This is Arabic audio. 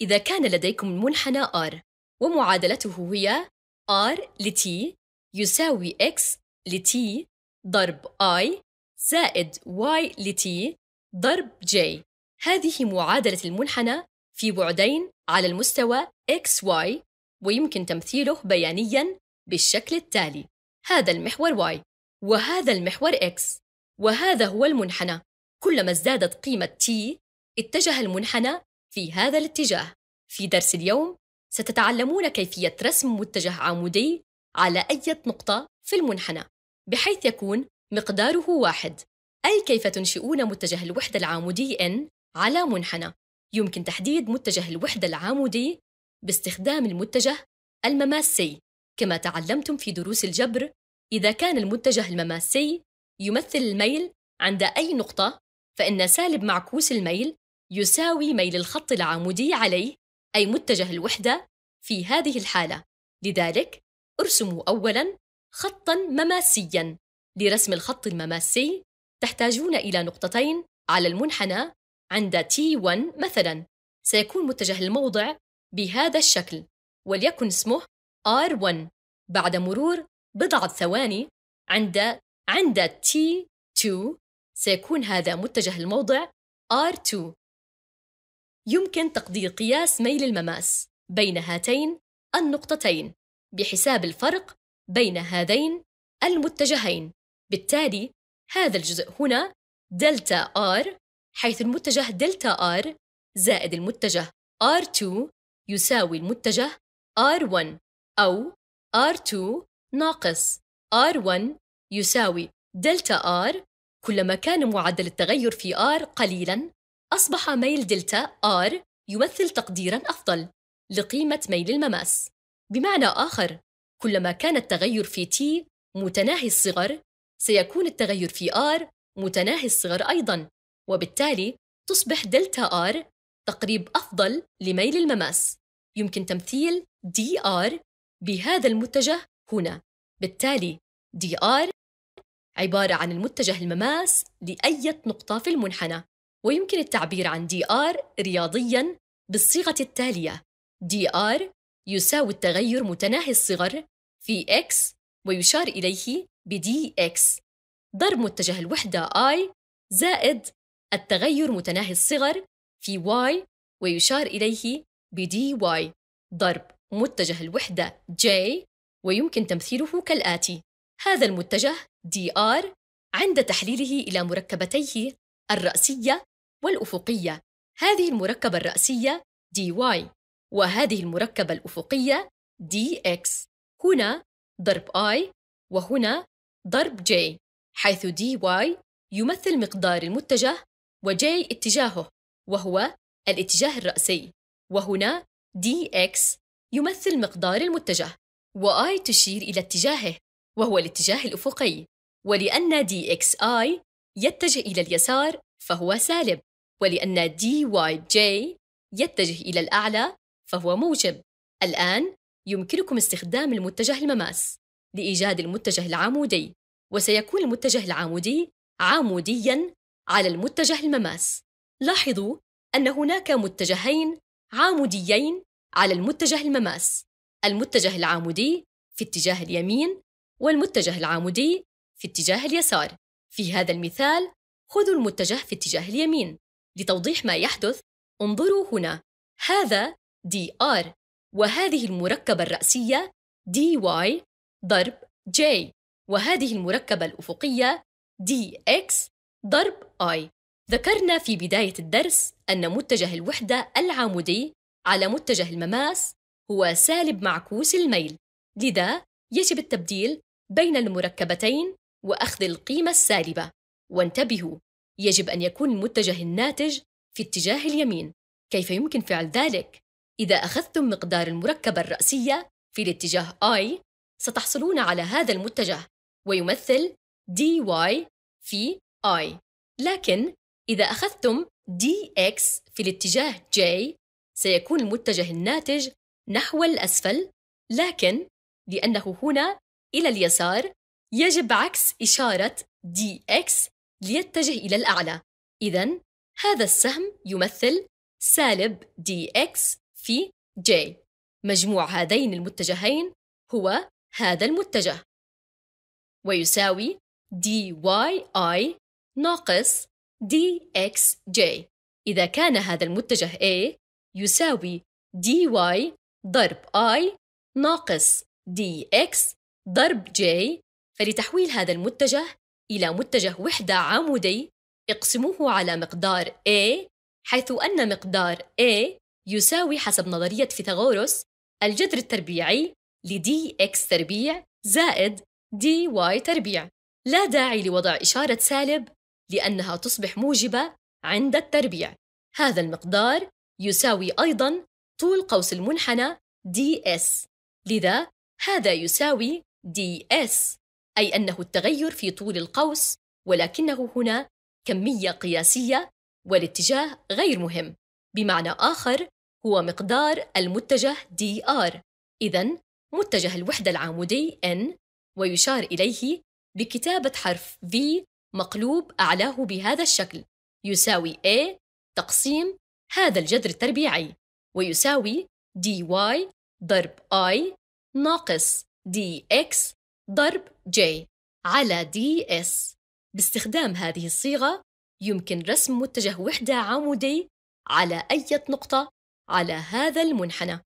إذا كان لديكم منحنى R ومعادلته هي R لT يساوي X لT ضرب I زائد Y لT ضرب J هذه معادلة المنحنى في بعدين على المستوى XY ويمكن تمثيله بيانياً بالشكل التالي هذا المحور Y وهذا المحور X وهذا هو المنحنى كلما ازدادت قيمة T اتجه المنحنى في هذا الاتجاه في درس اليوم ستتعلمون كيفية رسم متجه عمودي على أي نقطة في المنحنى بحيث يكون مقداره واحد أي كيف تنشئون متجه الوحدة العمودي N على منحنى يمكن تحديد متجه الوحدة العمودي باستخدام المتجه المماسي كما تعلمتم في دروس الجبر إذا كان المتجه المماسي يمثل الميل عند أي نقطة فإن سالب معكوس الميل يساوي ميل الخط العمودي عليه أي متجه الوحدة في هذه الحالة لذلك ارسموا أولاً خطاً مماسياً لرسم الخط المماسي تحتاجون إلى نقطتين على المنحنى عند T1 مثلاً سيكون متجه الموضع بهذا الشكل وليكن اسمه R1 بعد مرور بضعة ثواني عند عند T2 سيكون هذا متجه الموضع R2 يمكن تقدير قياس ميل المماس بين هاتين النقطتين بحساب الفرق بين هذين المتجهين بالتالي هذا الجزء هنا دلتا R حيث المتجه دلتا R زائد المتجه R2 يساوي المتجه R1 أو R2 ناقص R1 يساوي دلتا R كلما كان معدل التغير في R قليلاً أصبح ميل دلتا R يمثل تقديرًا أفضل لقيمة ميل المماس. بمعنى آخر، كلما كان التغير في T متناهي الصغر، سيكون التغير في R متناهي الصغر أيضًا، وبالتالي تصبح دلتا R تقريب أفضل لميل المماس. يمكن تمثيل dr بهذا المتجه هنا. بالتالي dr عبارة عن المتجه المماس لأية نقطة في المنحنى. ويمكن التعبير عن دي آر رياضياً بالصيغة التالية دي آر يساوي التغير متناهي الصغر في X ويشار إليه بدي إكس ضرب متجه الوحدة I زائد التغير متناهي الصغر في Y ويشار إليه بدي Y ضرب متجه الوحدة J ويمكن تمثيله كالآتي هذا المتجه dr عند تحليله إلى مركبتيه الرأسية والأفقية هذه المركبة الرأسية dy وهذه المركبة الأفقية dx هنا ضرب i وهنا ضرب j حيث dy يمثل مقدار المتجه وj اتجاهه وهو الاتجاه الرأسي وهنا dx يمثل مقدار المتجه وi تشير إلى اتجاهه وهو الاتجاه الأفقي ولأن dxi يتجه إلى اليسار فهو سالب ولأن دي واي جي يتجه إلى الأعلى فهو موجب الآن يمكنكم استخدام المتجه المماس لإيجاد المتجه العمودي وسيكون المتجه العمودي عمودياً على المتجه المماس لاحظوا أن هناك متجهين عاموديين على المتجه المماس المتجه العامودي في اتجاه اليمين والمتجه العامودي في اتجاه اليسار في هذا المثال خذوا المتجه في اتجاه اليمين لتوضيح ما يحدث انظروا هنا هذا دي آر وهذه المركبة الرأسية دي واي ضرب جي وهذه المركبة الأفقية دي إكس ضرب آي ذكرنا في بداية الدرس أن متجه الوحدة العمودي على متجه المماس هو سالب معكوس الميل لذا يجب التبديل بين المركبتين وأخذ القيمة السالبة وانتبهوا يجب أن يكون المتجه الناتج في اتجاه اليمين كيف يمكن فعل ذلك؟ إذا أخذتم مقدار المركبة الرأسية في الاتجاه I ستحصلون على هذا المتجه ويمثل dy في i لكن إذا أخذتم dx في الاتجاه j سيكون المتجه الناتج نحو الأسفل لكن لأنه هنا إلى اليسار يجب عكس إشارة dx ليتجه إلى الأعلى إذا هذا السهم يمثل سالب دي إكس في جي مجموع هذين المتجهين هو هذا المتجه ويساوي دي واي اي ناقص دي اكس جي إذا كان هذا المتجه A يساوي دي واي ضرب اي ناقص دي اكس ضرب جي فلتحويل هذا المتجه إلى متجه وحدة عمودي اقسموه على مقدار A حيث أن مقدار A يساوي حسب نظرية فيثاغورس الجذر التربيعي لـ dx تربيع زائد dy تربيع لا داعي لوضع إشارة سالب لأنها تصبح موجبة عند التربيع هذا المقدار يساوي أيضاً طول قوس المنحنى ds لذا هذا يساوي ds أي أنه التغير في طول القوس ولكنه هنا كمية قياسية والاتجاه غير مهم بمعنى آخر هو مقدار المتجه dr إذا متجه الوحدة العامودي n ويشار إليه بكتابة حرف v مقلوب أعلاه بهذا الشكل يساوي a تقسيم هذا الجذر التربيعي ويساوي dy ضرب i ناقص dx ضرب J على DS باستخدام هذه الصيغة يمكن رسم متجه وحدة عمودي على أي نقطة على هذا المنحنى